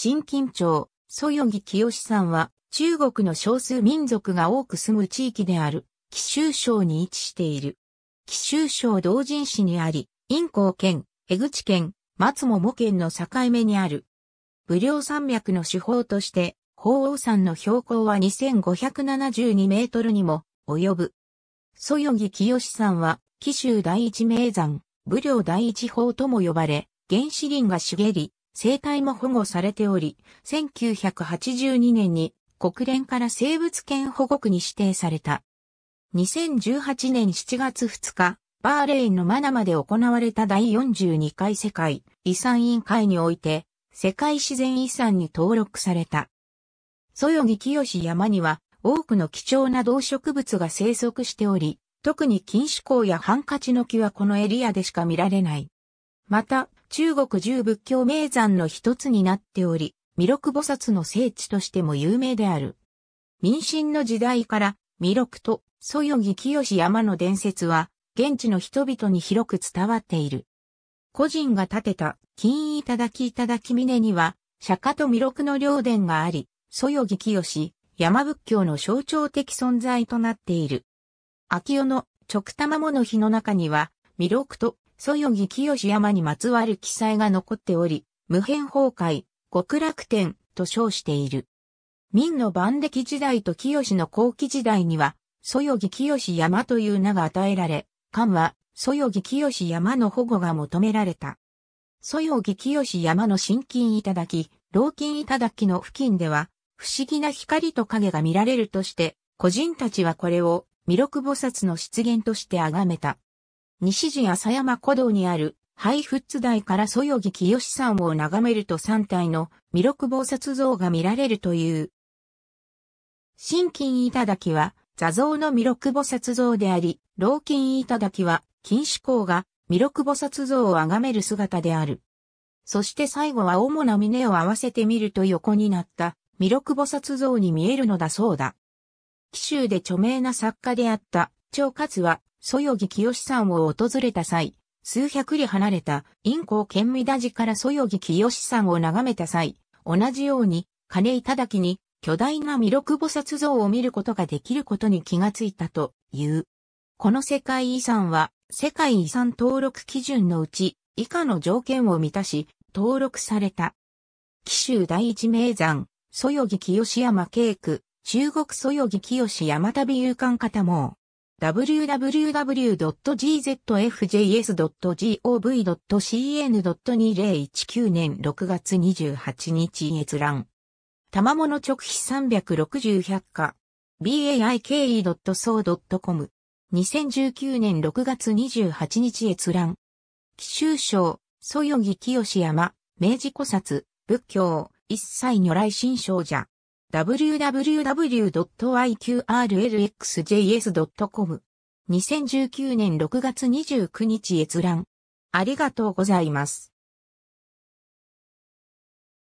新近町、そよぎ清さんは、中国の少数民族が多く住む地域である、貴州省に位置している。貴州省同人市にあり、陰光県、江口県、松桃県の境目にある。武陵山脈の手法として、鳳凰山の標高は2572メートルにも及ぶ。そよぎ清山は、紀州第一名山、武陵第一峰とも呼ばれ、原始林が茂り、生態も保護されており、1982年に国連から生物圏保護区に指定された。2018年7月2日、バーレインのマナマで行われた第42回世界遺産委員会において、世界自然遺産に登録された。そよぎ清山には多くの貴重な動植物が生息しており、特に禁止港やハンカチの木はこのエリアでしか見られない。また、中国十仏教名山の一つになっており、弥勒菩薩の聖地としても有名である。民進の時代から、弥勒と、そよぎ清山の伝説は、現地の人々に広く伝わっている。個人が建てた、金いいたただきだき峰には、釈迦と弥勒の両殿があり、そよぎ清山仏教の象徴的存在となっている。秋代の直玉もの日の中には、弥勒とそよぎ清山にまつわる記載が残っており、無辺崩壊、極楽天と称している。明の万歴時代と清の後期時代には、そよぎ清山という名が与えられ、漢は、そよぎ清山の保護が求められた。そよぎ清山の新金いただき、老金いただきの付近では、不思議な光と影が見られるとして、個人たちはこれを、弥勒菩薩の出現として崇めた。西寺朝山古道にある、ハイフッツ台からそよぎ清さんを眺めると3体の弥勒菩薩像が見られるという。新金頂は座像の弥勒菩薩像であり、老金頂は金志向が弥勒菩薩像を崇める姿である。そして最後は主な峰を合わせてみると横になった弥勒菩薩像に見えるのだそうだ。紀州で著名な作家であった張勝はそよぎ清さんを訪れた際、数百里離れた陰光県見田寺からそよぎ清さんを眺めた際、同じように金井忠に巨大な弥勒菩薩像を見ることができることに気がついたという。この世界遺産は世界遺産登録基準のうち以下の条件を満たし登録された。紀州第一名山、そよぎ清山渓区、中国そよぎ清山旅遊館方も、www.gzfjs.gov.cn.2019 年6月28日閲覧。玉物直筆360百科。baike.so.com。2019年6月28日閲覧。奇州省、そよぎ清山、明治古刹、仏教、一切如来新章者。www.iqrlxjs.com。2019年6月29日閲覧。ありがとうございます。